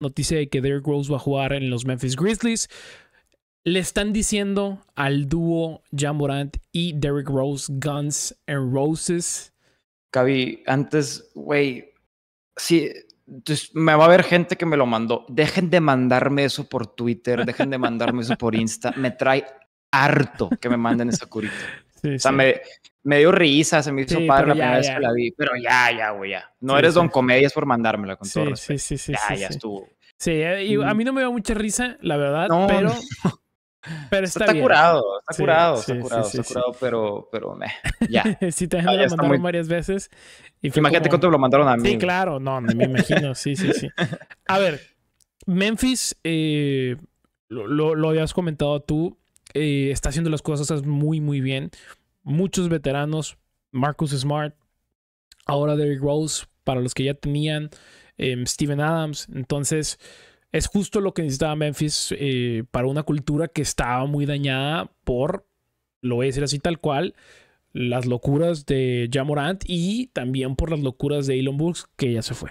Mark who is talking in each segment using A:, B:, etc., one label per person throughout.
A: noticia de que Derrick Rose va a jugar en los Memphis Grizzlies. Le están diciendo al dúo Jan Morant y Derrick Rose Guns and Roses.
B: Cabi, antes, güey, sí, me va a haber gente que me lo mandó. Dejen de mandarme eso por Twitter, dejen de mandarme eso por Insta. Me trae harto que me manden esa curita o sea, me, me, dio risa, se me hizo padre la primera vez que la vi, pero ya, ya, güey, ya. No eres don comedias por mandármela con todo Sí, Sí, sí, ya, ya estuvo. Sí, eh, y mm. a mí
A: no me dio mucha risa, la verdad, no, pero...
B: Pero está, curado, está curado, está curado, está curado, pero, pero meh, ya. sí, te han lo mandaron
A: varias veces. Y Imagínate como... cuánto lo mandaron a mí. Sí, claro, no, me imagino, sí, sí, sí. A ver, Memphis, eh, lo, lo, habías comentado tú, eh, está haciendo las cosas muy, muy bien. Muchos veteranos, Marcus Smart, ahora Derrick Rose, para los que ya tenían em, Steven Adams. Entonces, es justo lo que necesitaba Memphis eh, para una cultura que estaba muy dañada por, lo voy a decir así tal cual, las locuras de Jamorant y también por las locuras de Elon Musk, que ya se fue.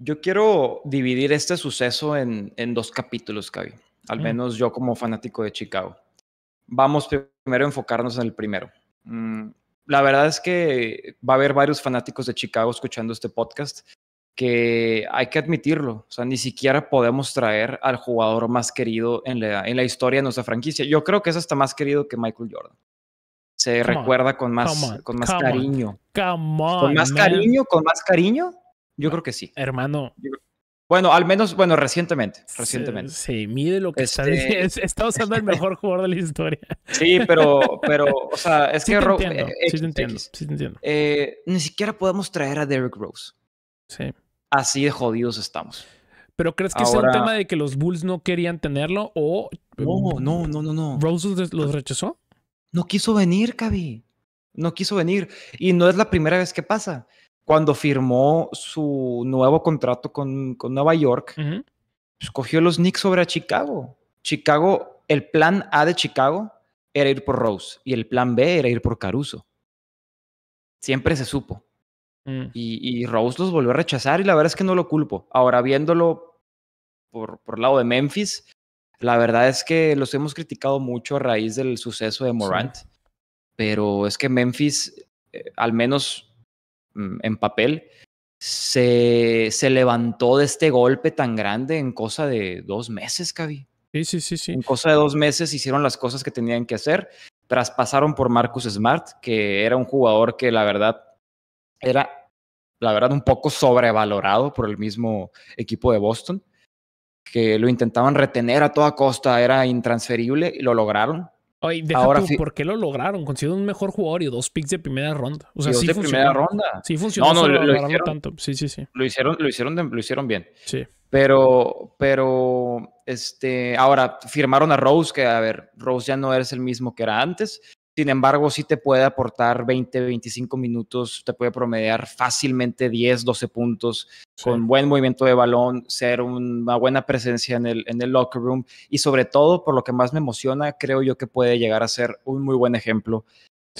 B: Yo quiero dividir este suceso en, dos capítulos, Kavi al menos yo como fanático de Chicago. Vamos primero a enfocarnos en el primero. Mm, la verdad es que va a haber varios fanáticos de Chicago escuchando este podcast que hay que admitirlo, o sea, ni siquiera podemos traer al jugador más querido en la, en la historia de nuestra franquicia. Yo creo que es hasta más querido que Michael Jordan. Se recuerda con más, con más cariño.
A: con más cariño,
B: con más cariño. Yo creo que sí. Hermano, bueno, al menos, bueno, recientemente, recientemente. Sí, mide lo que está, está
A: usando el mejor jugador de la historia.
B: Sí, pero, pero, o sea, es que... Te entiendo, sí, te entiendo, sí te entiendo. ni siquiera podemos traer a Derrick Rose. Sí. Así de jodidos estamos. ¿Pero crees que es un tema
A: de que los Bulls no querían tenerlo o... No, no, no, no, no. ¿Rose
B: los rechazó? No quiso venir, Cavi. No quiso venir. Y no es la primera vez que pasa cuando firmó su nuevo contrato con, con Nueva York, escogió pues, los Knicks sobre Chicago. Chicago, el plan A de Chicago era ir por Rose y el plan B era ir por Caruso. Siempre se supo. Mm. Y, Rose los volvió a rechazar y la verdad es que no lo culpo. Ahora viéndolo por, por lado de Memphis, la verdad es que los hemos criticado mucho a raíz del suceso de Morant, pero es que Memphis, eh, al menos Mm, en papel, se, se, levantó de este golpe tan grande en cosa de dos meses, Cavi. Sí, sí, sí, sí. En cosa de dos meses hicieron las cosas que tenían que hacer. Traspasaron por Marcus Smart, que era un jugador que la verdad era, la verdad, un poco sobrevalorado por el mismo equipo de Boston, que lo intentaban retener a toda costa, era intransferible y lo lograron.
A: Oye, Ahora ¿por qué lo lograron? Consiguió un mejor jugador y dos picks de primera ronda. O sea, sí, de primera ronda. Sí funcionó. No, no, lo, hicieron tanto. Sí, sí, sí.
B: Lo hicieron, lo hicieron, bien. Sí. Pero, pero, este, ahora firmaron a Rose, que a ver, Rose ya no eres el mismo que era antes. Sin embargo, sí te puede aportar 20, 25 minutos, te puede promediar fácilmente 10, 12 puntos, con buen movimiento de balón, ser una buena presencia en el, locker room y sobre todo, por lo que más me emociona, creo yo que puede llegar a ser un muy buen ejemplo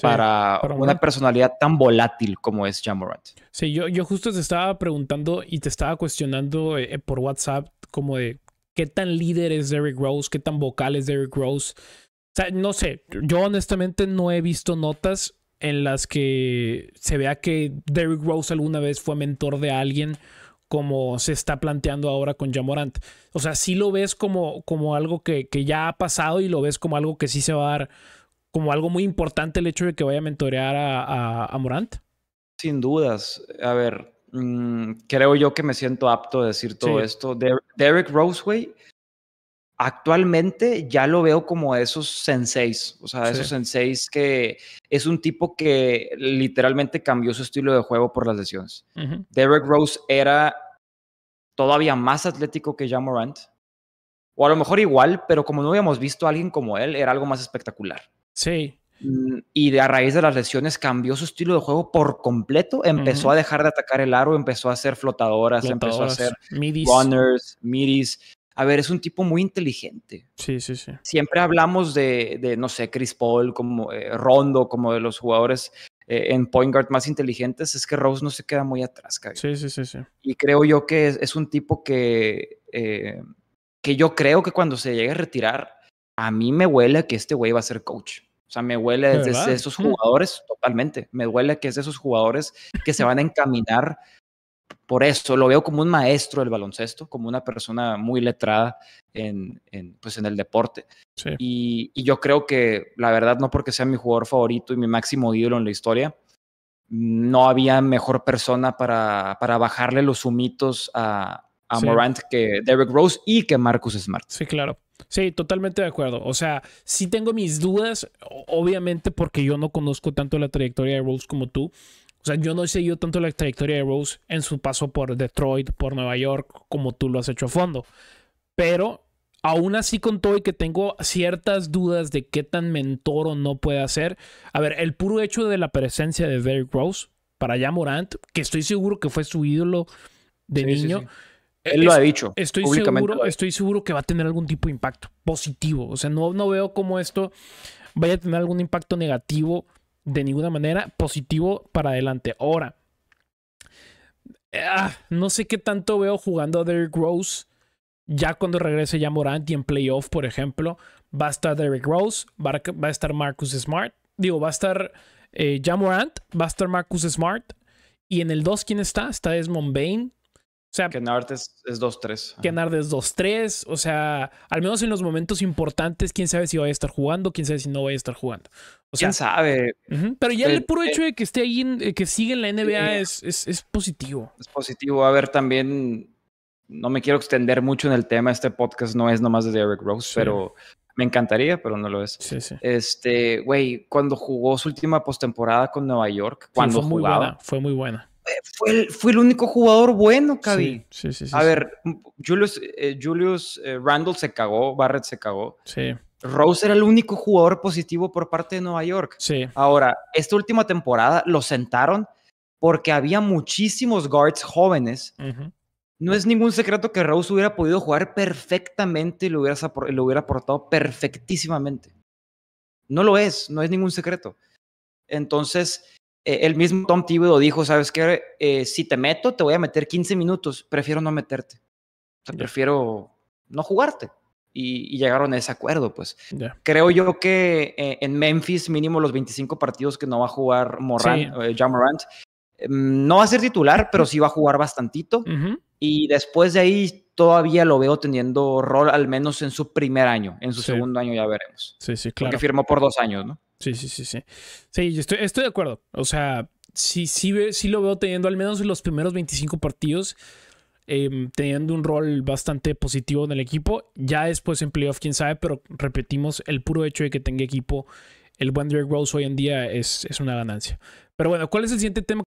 B: para, una personalidad tan volátil como es Jamorant.
A: Sí, yo, yo justo te estaba preguntando y te estaba cuestionando eh, eh, por WhatsApp como de qué tan líder es Derrick Rose, qué tan vocal es Derrick Rose sea, no sé, yo honestamente no he visto notas en las que se vea que Derrick Rose alguna vez fue mentor de alguien como se está planteando ahora con Jamorant. O sea, sí lo ves como, como algo que, ya ha pasado y lo ves como algo que sí se va a dar, como algo muy importante el hecho de que vaya a mentorear a, Morant.
B: Sin dudas. A ver, mm, creo yo que me siento apto a decir todo esto. Derek Roseway actualmente ya lo veo como esos senseis, o sea, esos senseis que es un tipo que literalmente cambió su estilo de juego por las lesiones. Derek Rose era todavía más atlético que Jean Morant, o a lo mejor igual, pero como no habíamos visto a alguien como él, era algo más espectacular. Sí. Mm, y a raíz de las lesiones cambió su estilo de juego por completo. Empezó a dejar de atacar el aro, empezó a hacer flotadoras, empezó a hacer runners, midis a ver, es un tipo muy inteligente. Sí, sí, sí. Siempre hablamos de, no sé, Chris Paul, como eh, Rondo, como de los jugadores eh, en point guard más inteligentes, es que Rose no se queda muy atrás, cabrón. Sí, sí, sí, sí. Y creo yo que es, un tipo que, eh, que yo creo que cuando se llegue a retirar, a mí me huele que este güey va a ser coach. O sea, me huele desde esos jugadores totalmente. Me huele que es de esos jugadores que se van a encaminar por eso lo veo como un maestro del baloncesto, como una persona muy letrada en, pues en el deporte. Y, yo creo que, la verdad, no porque sea mi jugador favorito y mi máximo ídolo en la historia, no había mejor persona para, para bajarle los humitos a, a Morant que Derrick Rose y que Marcus Smart. Sí, claro. Sí, totalmente de acuerdo. O sea, sí tengo
A: mis dudas, obviamente porque yo no conozco tanto la trayectoria de Rose como tú. O sea, yo no he seguido tanto la trayectoria de Rose en su paso por Detroit, por Nueva York, como tú lo has hecho a fondo. Pero aún así con todo y que tengo ciertas dudas de qué tan mentor o no puede hacer. A ver, el puro hecho de la presencia de Derrick Rose para ya Morant, que estoy seguro que fue su ídolo de niño. Eh, Él lo ha dicho. Estoy seguro, estoy seguro que va a tener algún tipo de impacto positivo. O sea, no, no veo cómo esto vaya a tener algún impacto negativo de ninguna manera positivo para adelante. Ahora, eh, ah, no sé qué tanto veo jugando a Derrick Rose. Ya cuando regrese ya Morant y en playoff, por ejemplo, va a estar Derrick Rose, va a estar Marcus Smart. Digo, va a estar eh, Morant, va a estar Marcus Smart. Y en el 2, ¿quién está? Está Desmond Bain, o sea, es
B: 2-3.
A: Kennard es 2-3. O sea, al menos en los momentos importantes, quién sabe si va a estar jugando, quién
B: sabe si no va a estar jugando. O sea, quién sabe. Pero ya eh, el, puro eh, hecho de
A: que esté ahí, eh, que sigue en la NBA, es,
B: es, positivo. Es positivo. A ver, también no me quiero extender mucho en el tema. Este podcast no es nomás de Derrick Rose, pero me encantaría, pero no lo es. Sí, Este, güey, cuando jugó su última postemporada con Nueva York, cuando fue muy fue muy buena fue el, único jugador bueno, Cavi. Sí, sí, sí, A ver, Julius, eh, Julius eh, Randall se cagó, Barrett se cagó. Sí. Rose era el único jugador positivo por parte de Nueva York. Sí. Ahora, esta última temporada lo sentaron porque había muchísimos guards jóvenes. No es ningún secreto que Rose hubiera podido jugar perfectamente y lo hubiera, lo hubiera aportado perfectísimamente. No lo es, no es ningún secreto. Entonces, e, el mismo Tom Thibodeau dijo, ¿sabes qué? Eh, si te meto, te voy a meter 15 minutos, prefiero no meterte. prefiero no jugarte. Y, llegaron a ese acuerdo, pues. Creo yo que eh, en Memphis, mínimo los 25 partidos que no va a jugar Morant, eh, em, no va a ser titular, pero sí va a jugar bastantito. Y después de ahí todavía lo veo teniendo rol, al menos en su primer año. En su segundo año ya veremos. Sí, sí, claro. Que firmó por dos años, ¿no? Sí, sí, sí, sí. Sí, estoy, de acuerdo. O sea, sí, sí,
A: sí lo veo teniendo al menos los primeros 25 partidos, em, teniendo un rol bastante positivo en el equipo. Ya después en playoff, quién sabe, pero repetimos, el puro hecho de que tenga equipo el One Rose hoy en día es, es una ganancia. Pero bueno, ¿cuál es el siguiente tema?